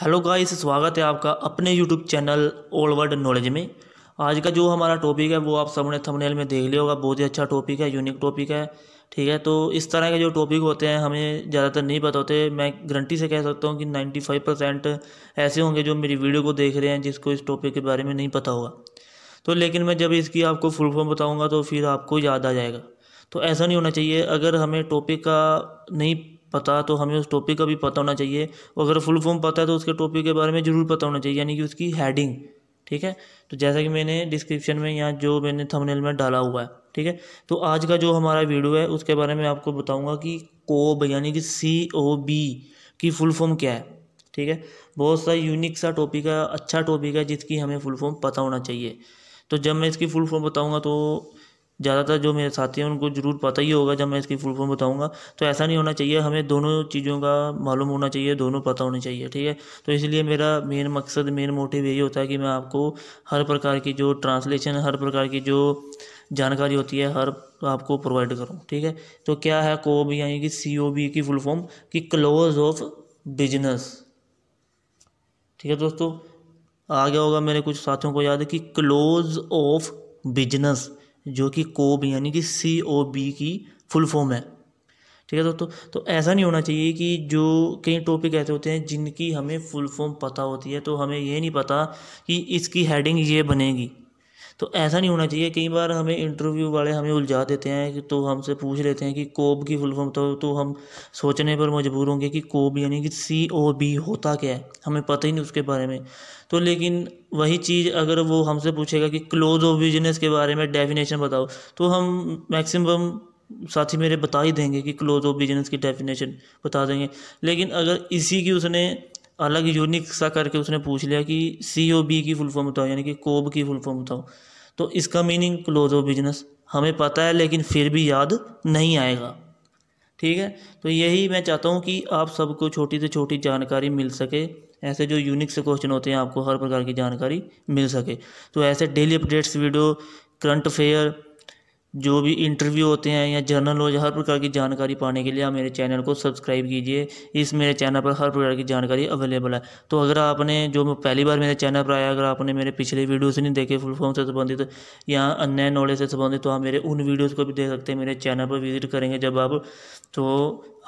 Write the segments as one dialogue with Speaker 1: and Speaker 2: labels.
Speaker 1: hello guys स्वागत है आपका अपने YouTube channel all world knowledge में आज का जो हमारा टॉपिक है वो आप सबने थंबनेल में देख लिया होगा बहुत ही अच्छा टॉपिक है यूनिक टॉपिक है ठीक है तो इस तरह के जो टॉपिक होते हैं हमें ज़्यादातर नहीं पता होते मैं गारंटी से कह सकता हूँ कि नाइन्टी परसेंट ऐसे होंगे जो मेरी वीडियो को देख रहे हैं जिसको इस टॉपिक के बारे में नहीं पता होगा तो लेकिन मैं जब इसकी आपको फुल फॉर्म बताऊँगा तो फिर आपको याद आ जाएगा तो ऐसा नहीं होना चाहिए अगर हमें टॉपिक का नहीं पता तो हमें उस टॉपिक का भी पता होना चाहिए और अगर फुल फॉर्म पता है तो उसके टॉपिक के बारे में ज़रूर पता होना चाहिए यानी कि उसकी हेडिंग ठीक है तो जैसा कि मैंने डिस्क्रिप्शन में या जो मैंने थंबनेल में डाला हुआ है ठीक है तो आज का जो हमारा वीडियो है उसके बारे में आपको बताऊँगा कि कोब यानी कि सी ओ बी की फुल फॉर्म क्या है ठीक है बहुत सा यूनिक सा टॉपिक है अच्छा टॉपिक है जिसकी हमें फुल फॉर्म पता होना चाहिए तो जब मैं इसकी फुल फॉर्म बताऊँगा तो ज़्यादातर जो मेरे साथी हैं उनको ज़रूर पता ही होगा जब मैं इसकी फुल फॉर्म बताऊँगा तो ऐसा नहीं होना चाहिए हमें दोनों चीज़ों का मालूम होना चाहिए दोनों पता होना चाहिए ठीक है तो इसलिए मेरा मेन मकसद मेन मोटिव यही होता है कि मैं आपको हर प्रकार की जो ट्रांसलेशन हर प्रकार की जो जानकारी होती है हर आपको प्रोवाइड करूँ ठीक है तो क्या है कोब यानी कि सी ओ बी की फुल फॉर्म कि क्लोज ऑफ बिजनेस ठीक है दोस्तों आ गया होगा मेरे कुछ साथियों को याद है कि क्लोज ऑफ बिजनेस जो कि कोब यानी कि सी ओ बी की फुल फॉर्म है ठीक है दोस्तों तो ऐसा नहीं होना चाहिए कि जो कई टॉपिक ऐसे होते हैं जिनकी हमें फुल फॉर्म पता होती है तो हमें ये नहीं पता कि इसकी हेडिंग ये बनेगी तो ऐसा नहीं होना चाहिए कई बार हमें इंटरव्यू वाले हमें उलझा देते हैं कि तो हमसे पूछ लेते हैं कि कोब की फुल फॉर्म तो, तो हम सोचने पर मजबूर होंगे कि कोब यानी कि सी ओ बी होता क्या है हमें पता ही नहीं उसके बारे में तो लेकिन वही चीज़ अगर वो हमसे पूछेगा कि क्लोज ऑफ बिजनेस के बारे में डेफिनेशन बताओ तो हम मैक्सिमम साथी मेरे बता ही देंगे कि क्लोज ऑफ बिजनेस की डेफिनेशन बता देंगे लेकिन अगर इसी की उसने अलग यूनिक सा करके उसने पूछ लिया कि सी ओ बी की फुल फॉर्म बताओ यानी कि कोब की फुल फॉर्म बताओ तो इसका मीनिंग क्लोज ऑफ बिजनेस हमें पता है लेकिन फिर भी याद नहीं आएगा ठीक है तो यही मैं चाहता हूँ कि आप सबको छोटी से छोटी जानकारी मिल सके ऐसे जो यूनिक से क्वेश्चन होते हैं आपको हर प्रकार की जानकारी मिल सके तो ऐसे daily updates video current affair जो भी इंटरव्यू होते हैं या जर्नल हो या हर प्रकार की जानकारी पाने के लिए आप मेरे चैनल को सब्सक्राइब कीजिए इस मेरे चैनल पर हर प्रकार की जानकारी अवेलेबल है तो अगर आपने जो पहली बार मेरे चैनल पर आया अगर आपने मेरे पिछले वीडियोस नहीं देखे फुल फॉर्म से संबंधित या अन्य नॉलेज से संबंधित तो आप मेरे उन वीडियोज़ को भी देख सकते हैं मेरे चैनल पर विजिट करेंगे जब आप तो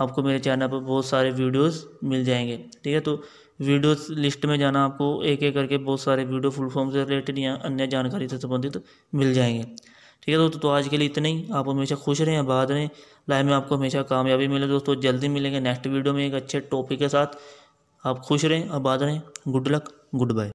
Speaker 1: आपको मेरे चैनल पर बहुत सारे वीडियोज़ मिल जाएंगे ठीक है तो वीडियोस लिस्ट में जाना आपको एक एक करके बहुत सारे वीडियो फुल फॉर्म से रिलेटेड या अन्य जानकारी से संबंधित मिल जाएंगे ठीक है दोस्तों तो आज के लिए इतना ही आप हमेशा खुश रहें आबाद रहें लाइफ में आपको हमेशा कामयाबी मिले दोस्तों जल्दी मिलेंगे नेक्स्ट वीडियो में एक अच्छे टॉपिक के साथ आप खुश रहें आबाद रहें गुड लक गुड बाय